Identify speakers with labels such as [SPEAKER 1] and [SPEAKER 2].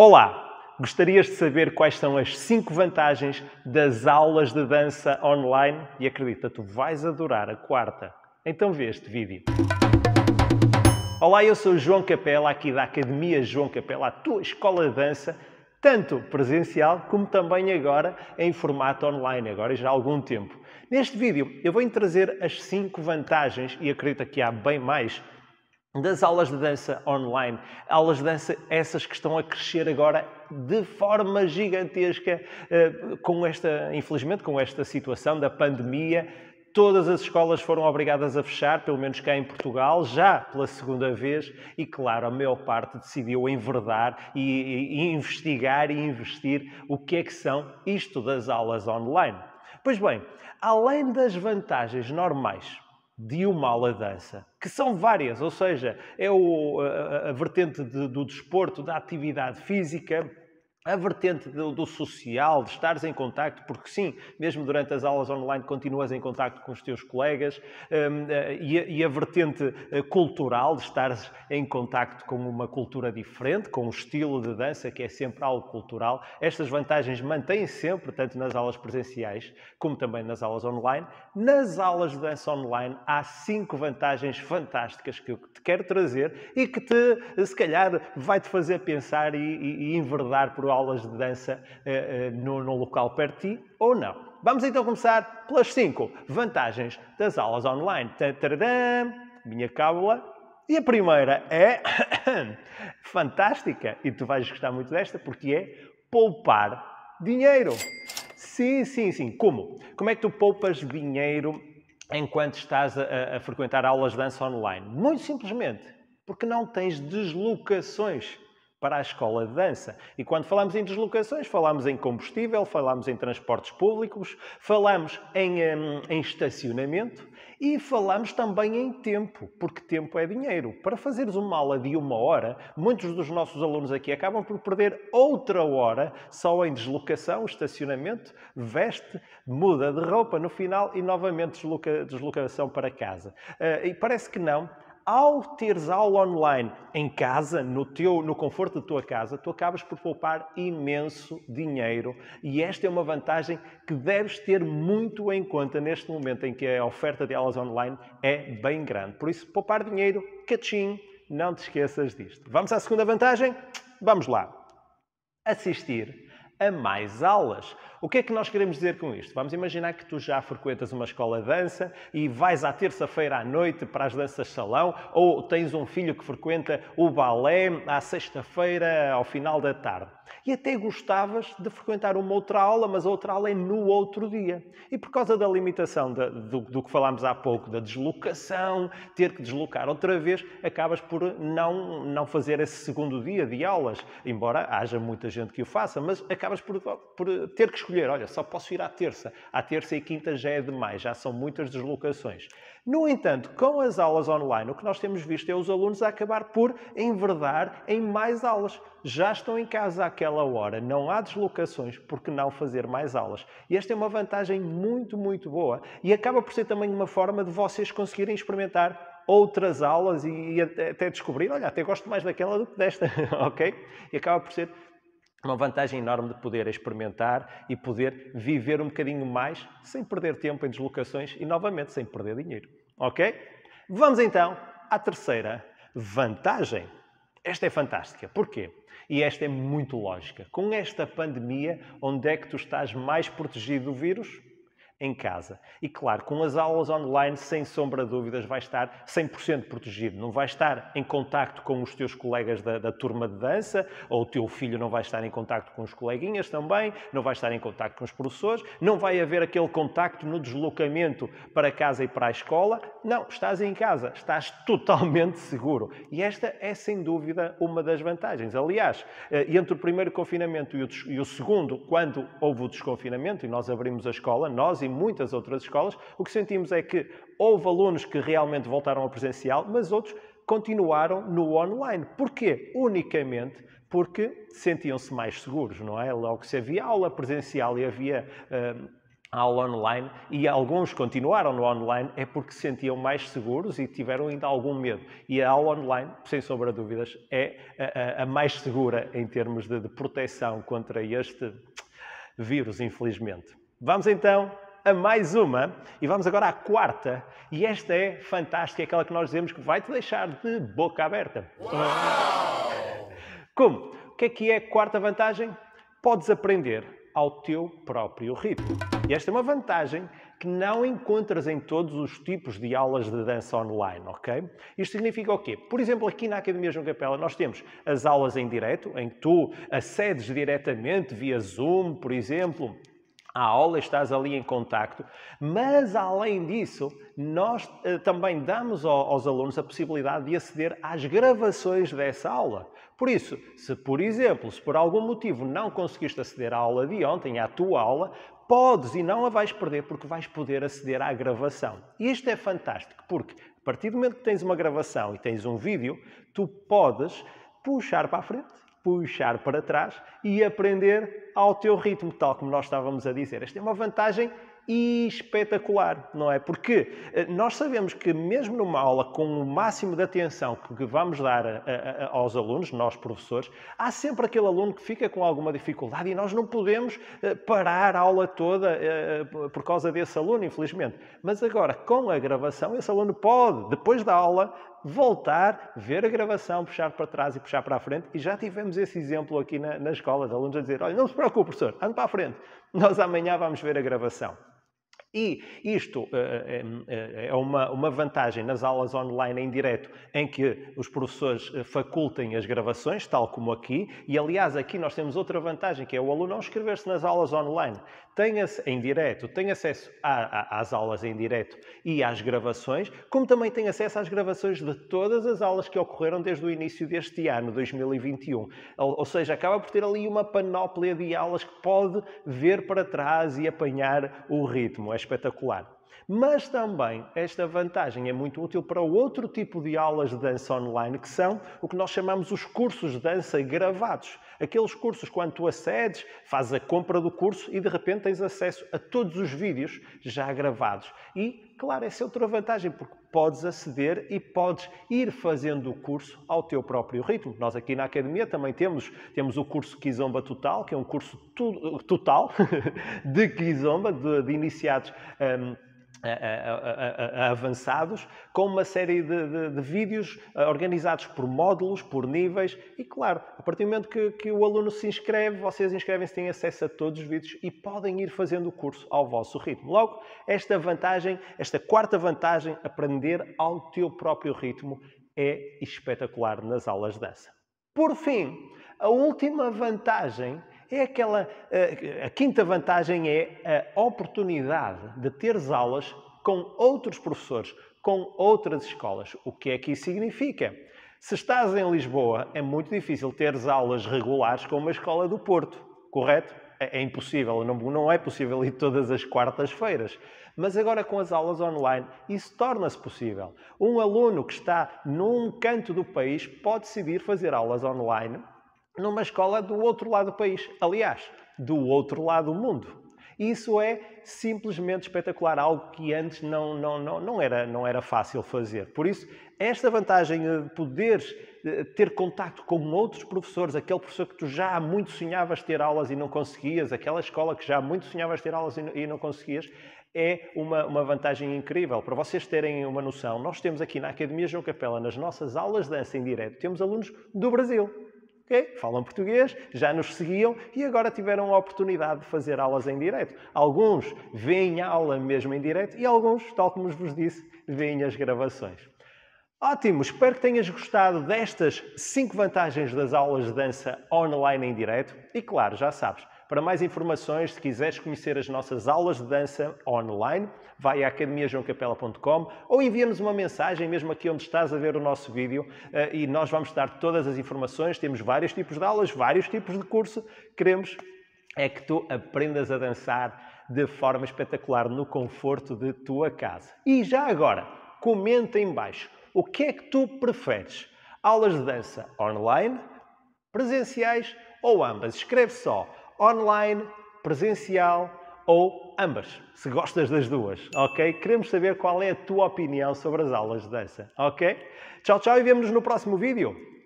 [SPEAKER 1] Olá! Gostarias de saber quais são as 5 vantagens das aulas de dança online? E acredita, tu vais adorar a quarta. Então vê este vídeo. Olá, eu sou João Capela, aqui da Academia João Capela, a tua escola de dança, tanto presencial como também agora em formato online, agora já há algum tempo. Neste vídeo eu venho trazer as 5 vantagens, e acredita que há bem mais, das aulas de dança online, aulas de dança essas que estão a crescer agora de forma gigantesca eh, com esta, infelizmente, com esta situação da pandemia. Todas as escolas foram obrigadas a fechar, pelo menos cá em Portugal, já pela segunda vez, e claro, a maior parte decidiu enverdar e, e, e investigar e investir o que é que são isto das aulas online. Pois bem, além das vantagens normais de uma dança, que são várias, ou seja, é o, a, a vertente de, do desporto, da atividade física, a vertente do, do, social, de estares em contacto, porque sim, mesmo durante as aulas online continuas em contacto com os teus colegas, hum, eh, e a, e a vertente eh, cultural, de estares em contacto com uma cultura diferente, com um estilo de dança que é sempre algo cultural. Estas vantagens mantêm-se sempre, tanto nas aulas presenciais como também nas aulas online. Nas aulas de dança online há cinco vantagens fantásticas que eu te quero trazer e que te, se calhar, vai-te fazer pensar e, e, e enverdar por aulas de dança eh, eh no, local perto de ti ou não. Vamos então começar pelas 5 vantagens das aulas online. Tantardam, minha cábula. E a primeira é fantástica, e tu vais gostar muito desta, porque é poupar dinheiro. Sim, sim, sim. Como? Como é que tu poupas dinheiro enquanto estás a, a frequentar aulas de dança online? Muito simplesmente, porque não tens deslocações para a escola de dança. E quando falamos em deslocações, falamos em combustível, falamos em transportes públicos, falamos em, hum, em, estacionamento e falamos também em tempo, porque tempo é dinheiro. Para fazeres uma aula de uma hora, muitos dos nossos alunos aqui acabam por perder outra hora só em deslocação, estacionamento, veste, muda de roupa no final e novamente desloca, deslocação para casa. Ah, e parece que não, ao teres aula online em casa, no, teu, no conforto da tua casa, tu acabas por poupar imenso dinheiro. E esta é uma vantagem que deves ter muito em conta neste momento em que a oferta de aulas online é bem grande. Por isso, poupar dinheiro, cachim, não te esqueças disto. Vamos à segunda vantagem? Vamos lá. Assistir a mais aulas. O que é que nós queremos dizer com isto? Vamos imaginar que tu já frequentas uma escola de dança e vais à terça-feira à noite para as danças salão, ou tens um filho que frequenta o balé à sexta-feira ao final da tarde. E até gostavas de frequentar uma outra aula, mas a outra aula é no outro dia. E por causa da limitação de, do, do que falámos há pouco, da deslocação, ter que deslocar outra vez, acabas por não, não fazer esse segundo dia de aulas, embora haja muita gente que o faça, mas acabas acabas por, por, ter que escolher. Olha, só posso ir à terça. À terça e quinta já é demais, já são muitas deslocações. No entanto, com as aulas online, o que nós temos visto é os alunos a acabar por enverdar em mais aulas. Já estão em casa àquela hora, não há deslocações, porque não fazer mais aulas? E esta é uma vantagem muito, muito boa e acaba por ser também uma forma de vocês conseguirem experimentar outras aulas e, até descobrir, olha, até gosto mais daquela do que desta, ok? E acaba por ser uma vantagem enorme de poder experimentar e poder viver um bocadinho mais sem perder tempo em deslocações e novamente sem perder dinheiro. Ok? Vamos então à terceira vantagem. Esta é fantástica. Porquê? E esta é muito lógica. Com esta pandemia, onde é que tu estás mais protegido do vírus? em casa. E claro, com as aulas online, sem sombra de dúvidas, vai estar 100% protegido. Não vai estar em contacto com os teus colegas da, da, turma de dança, ou o teu filho não vai estar em contacto com os coleguinhas também, não vai estar em contacto com os professores, não vai haver aquele contacto no deslocamento para casa e para a escola. Não, estás em casa, estás totalmente seguro. E esta é, sem dúvida, uma das vantagens. Aliás, eh, entre o primeiro confinamento e o, e o segundo, quando houve o desconfinamento e nós abrimos a escola, nós e muitas outras escolas, o que sentimos é que houve alunos que realmente voltaram ao presencial, mas outros continuaram no online. Porquê? Unicamente porque sentiam-se mais seguros, não é? Logo, se havia aula presencial e havia uh, aula online, e alguns continuaram no online, é porque se sentiam mais seguros e tiveram ainda algum medo. E a aula online, sem sombra de dúvidas, é a, a, a mais segura em termos de, de proteção contra este vírus, infelizmente. Vamos então a mais uma e vamos agora à quarta. E esta é fantástica, é aquela que nós dizemos que vai te deixar de boca aberta. Uau! Como? O que é que é a quarta vantagem? Podes aprender ao teu próprio ritmo. E esta é uma vantagem que não encontras em todos os tipos de aulas de dança online, ok? Isto significa o quê? Por exemplo, aqui na Academia João Capela nós temos as aulas em direto, em que tu acedes diretamente via Zoom, por exemplo, a aula, estás ali em contacto, mas além disso, nós eh, também damos aos alunos a possibilidade de aceder às gravações dessa aula. Por isso, se por exemplo, se por algum motivo não conseguiste aceder à aula de ontem, à tua aula, podes e não a vais perder porque vais poder aceder à gravação. E isto é fantástico porque a partir do momento que tens uma gravação e tens um vídeo, tu podes puxar para a frente puxar para trás e aprender ao teu ritmo, tal como nós estávamos a dizer. Esta é uma vantagem espetacular, não é? Porque eh, nós sabemos que, mesmo numa aula com o máximo de atenção que vamos dar a, eh, a, eh, aos alunos, nós professores, há sempre aquele aluno que fica com alguma dificuldade e nós não podemos parar a aula toda por causa desse aluno, infelizmente. Mas agora, com a gravação, esse aluno pode, depois da aula, voltar, ver a gravação, puxar para trás e puxar para a frente. E já tivemos esse exemplo aqui na, na escola, de alunos a dizer: Olha, não se preocupe, professor, ande para a frente, nós amanhã vamos ver a gravação. E isto eh, eh, eh, é uma vantagem nas aulas online em direto, em que os professores facultem as gravações, tal como aqui. E, aliás, aqui nós temos outra vantagem, que é o aluno não inscrever-se nas aulas online tem em direto, tem acesso a, a, às aulas em direto e às gravações, como também tem acesso às gravações de todas as aulas que ocorreram desde o início deste ano, 2021. Ou, ou seja, acaba por ter ali uma panóplia de aulas que pode ver para trás e apanhar o ritmo. É espetacular. Mas também esta vantagem é muito útil para outro tipo de aulas de dança online, que são o que nós chamamos os cursos de dança gravados. Aqueles cursos quando tu acedes, fazes a compra do curso e de repente tens acesso a todos os vídeos já gravados. E, claro, essa é outra vantagem, porque podes aceder e podes ir fazendo o curso ao teu próprio ritmo. Nós aqui na Academia também temos, temos o curso Kizomba Total, que é um curso tu, total de Kizomba, de, de iniciados. Um, avançados, com uma série de, de, de, vídeos eh, organizados por módulos, por níveis, e claro, a partir do momento que, que o aluno se inscreve, vocês inscrevem-se, têm acesso a todos os vídeos e podem ir fazendo o curso ao vosso ritmo. Logo, esta vantagem, esta quarta vantagem, aprender ao teu próprio ritmo, é espetacular nas aulas de dança. Por fim, a última vantagem é aquela. Eh, a quinta vantagem é a oportunidade de teres aulas com outros professores, com outras escolas. O que é que isso significa? Se estás em Lisboa, é muito difícil teres aulas regulares com uma escola do Porto, correto? É, é impossível, não, não é possível ir todas as quartas-feiras. Mas agora com as aulas online, isso torna-se possível. Um aluno que está num canto do país pode decidir fazer aulas online numa escola do outro lado do país, aliás, do outro lado do mundo. Isso é simplesmente espetacular, algo que antes não, não, não, não, era, não era fácil fazer. Por isso, esta vantagem de poderes ter contato com outros professores, aquele professor que tu já há muito sonhavas ter aulas e não conseguias, aquela escola que já há muito sonhavas ter aulas e não conseguias, é uma, uma vantagem incrível. Para vocês terem uma noção, nós temos aqui na Academia João Capela, nas nossas aulas de dança em direto, temos alunos do Brasil Okay? Falam português, já nos seguiam e agora tiveram a oportunidade de fazer aulas em direto. Alguns veem a aula mesmo em direto e alguns, tal como vos disse, veem as gravações. Ótimo! Espero que tenhas gostado destas 5 vantagens das aulas de dança online em direto. E claro, já sabes, para mais informações, se quiseres conhecer as nossas aulas de dança online, vai à academiajoãocapela.com ou envia-nos uma mensagem, mesmo aqui onde estás a ver o nosso vídeo, eh, e nós vamos dar todas as informações. Temos vários tipos de aulas, vários tipos de curso. Queremos é que tu aprendas a dançar de forma espetacular no conforto de tua casa. E já agora, comenta em baixo o que é que tu preferes. Aulas de dança online, presenciais ou ambas? Escreve só online, presencial ou ambas, se gostas das duas, ok? Queremos saber qual é a tua opinião sobre as aulas de dança, ok? Tchau, tchau e vemos-nos no próximo vídeo.